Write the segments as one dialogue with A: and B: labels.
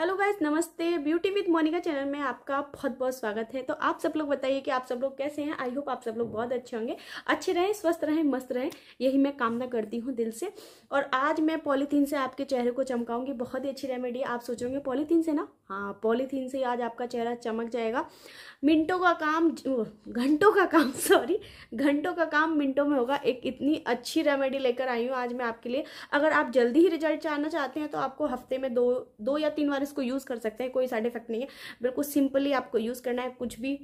A: hello guys नमस्ते beauty with Monika channel में आपका बहुत बहुत स्वागत है तो आप सब लोग बताइए कि आप सब लोग कैसे हैं आई होप आप सब लोग बहुत अच्छे होंगे अच्छे रहें स्वस्थ रहें मस्त रहें यही मैं कामना करती हूँ दिल से और आज मैं पॉलीथीन से आपके चेहरे को चमकाऊंगी बहुत ही अच्छी रेमेडी आप सोचोगे पॉलीथीन से ना हाँ पॉलीथीन से आज आपका चेहरा चमक जाएगा मिनटों का काम घंटों का काम सॉरी घंटों का काम मिनटों में होगा एक इतनी अच्छी रेमेडी लेकर आई हूँ आज मैं आपके लिए अगर आप जल्दी ही रिजल्ट चाहना चाहते हैं तो आपको हफ्ते में दो दो या तीन बार इसको यूज़ कर सकते हैं कोई साइड इफेक्ट नहीं है बिल्कुल सिंपली आपको यूज़ करना है कुछ भी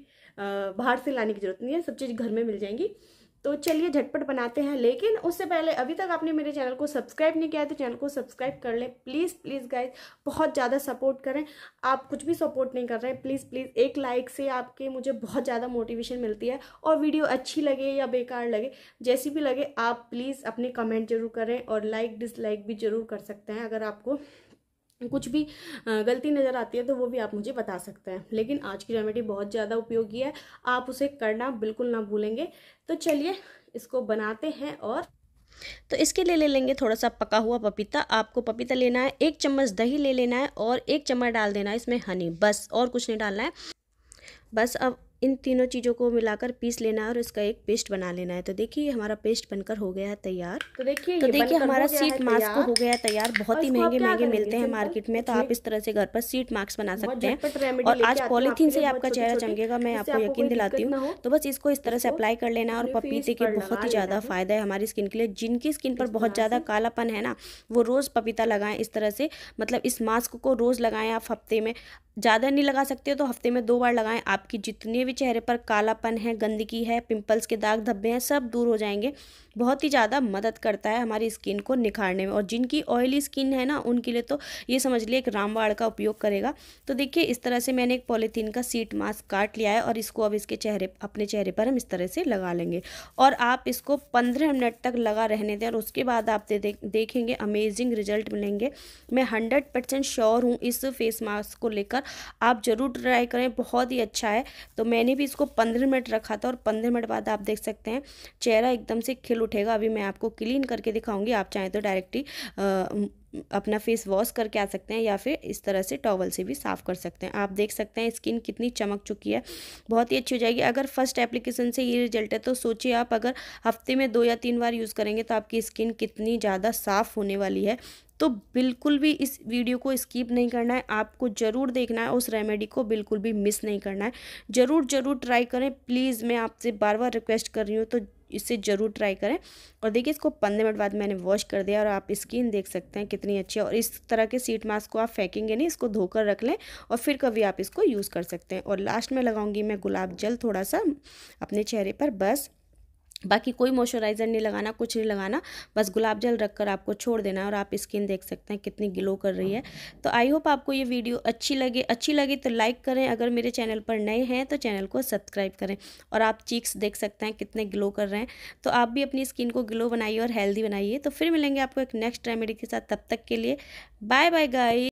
A: बाहर से लाने की ज़रूरत नहीं है सब चीज़ घर में मिल जाएंगी तो चलिए झटपट बनाते हैं लेकिन उससे पहले अभी तक आपने मेरे चैनल को सब्सक्राइब नहीं किया है तो चैनल को सब्सक्राइब कर लें प्लीज़ प्लीज़ गाइज बहुत ज़्यादा सपोर्ट करें आप कुछ भी सपोर्ट नहीं कर रहे हैं प्लीज़ प्लीज़ एक लाइक से आपके मुझे बहुत ज़्यादा मोटिवेशन मिलती है और वीडियो अच्छी लगे या बेकार लगे जैसी भी लगे आप प्लीज़ अपने कमेंट जरूर करें और लाइक डिसलाइक भी ज़रूर कर सकते हैं अगर आपको कुछ भी गलती नज़र आती है तो वो भी आप मुझे बता सकते हैं लेकिन आज की रेमेडी बहुत ज़्यादा उपयोगी है आप उसे करना बिल्कुल ना भूलेंगे तो चलिए इसको बनाते हैं और तो इसके लिए ले लेंगे थोड़ा सा पका हुआ पपीता आपको पपीता लेना है एक चम्मच दही ले लेना है और एक चम्मच डाल देना है इसमें हनी बस और कुछ नहीं डालना है बस अब इन तीनों चीज़ों को मिलाकर पीस लेना है और इसका एक पेस्ट बना लेना है तो देखिए हमारा पेस्ट बनकर हो गया है तैयार तो देखिए तो देखिए हमारा सीट मास्क हो गया है तैयार बहुत ही महंगे महंगे मिलते हैं मार्केट में तो आप इस तरह से घर पर सीट मास्क बना सकते हैं और आज पॉलीथीन से आपका चेहरा चमकेगा मैं आपको यकीन दिलाती हूँ तो बस इसको इस तरह से अप्लाई कर लेना और पपीते के बहुत ही ज़्यादा फायदा है हमारी स्किन के लिए जिनकी स्किन पर बहुत ज़्यादा कालापन है ना वो रोज़ पपीता लगाएं इस तरह से मतलब इस मास्क को रोज़ लगाएं आप हफ्ते में ज़्यादा नहीं लगा सकते तो हफ्ते में दो बार लगाएं आपकी जितनी भी चेहरे पर कालापन है गंदगी है पिंपल्स के दाग धब्बे हैं सब दूर हो जाएंगे बहुत ही ज़्यादा मदद करता है हमारी स्किन को निखारने में और जिनकी ऑयली स्किन है ना उनके लिए तो ये समझ लिए एक रामवाड़ का उपयोग करेगा तो देखिए इस तरह से मैंने एक पॉलीथीन का सीट मास्क काट लिया है और इसको अब इसके चेहरे अपने चेहरे पर हम इस तरह से लगा लेंगे और आप इसको पंद्रह मिनट तक लगा रहने दें और उसके बाद आप दे, दे, देखेंगे अमेजिंग रिजल्ट मिलेंगे मैं हंड्रेड परसेंट श्योर हूँ इस फेस मास्क को लेकर आप ज़रूर ट्राई करें बहुत ही अच्छा है तो मैं मैंने भी इसको पंद्रह मिनट रखा था और पंद्रह मिनट बाद आप देख सकते हैं चेहरा एकदम से खिल उठेगा अभी मैं आपको क्लीन करके दिखाऊंगी आप चाहें तो डायरेक्टली अपना फेस वॉश करके आ सकते हैं या फिर इस तरह से टॉवल से भी साफ़ कर सकते हैं आप देख सकते हैं स्किन कितनी चमक चुकी है बहुत ही अच्छी हो जाएगी अगर फर्स्ट एप्लीकेशन से ये रिजल्ट है तो सोचिए आप अगर हफ्ते में दो या तीन बार यूज़ करेंगे तो आपकी स्किन कितनी ज़्यादा साफ़ होने वाली है तो बिल्कुल भी इस वीडियो को स्किप नहीं करना है आपको ज़रूर देखना है उस रेमेडी को बिल्कुल भी मिस नहीं करना है ज़रूर ज़रूर ट्राई करें प्लीज़ मैं आपसे बार बार रिक्वेस्ट कर रही हूँ तो इसे ज़रूर ट्राई करें और देखिए इसको पंद्रह मिनट बाद मैंने वॉश कर दिया और आप स्किन देख सकते हैं कितनी अच्छी है और इस तरह के सीट मास्क को आप फेंकेंगे नहीं इसको धोकर रख लें और फिर कभी आप इसको यूज़ कर सकते हैं और लास्ट में लगाऊंगी मैं गुलाब जल थोड़ा सा अपने चेहरे पर बस बाकी कोई मॉइस्चराइज़र नहीं लगाना कुछ नहीं लगाना बस गुलाब जल रख कर आपको छोड़ देना है और आप स्किन देख सकते हैं कितनी ग्लो कर रही है तो आई होप आपको ये वीडियो अच्छी लगे अच्छी लगी तो लाइक करें अगर मेरे चैनल पर नए हैं तो चैनल को सब्सक्राइब करें और आप चीक्स देख सकते हैं कितने ग्लो कर रहे हैं तो आप भी अपनी स्किन को ग्लो बनाइए और हेल्दी बनाइए तो फिर मिलेंगे आपको एक नेक्स्ट रेमेडी के साथ तब तक के लिए बाय बाय गाई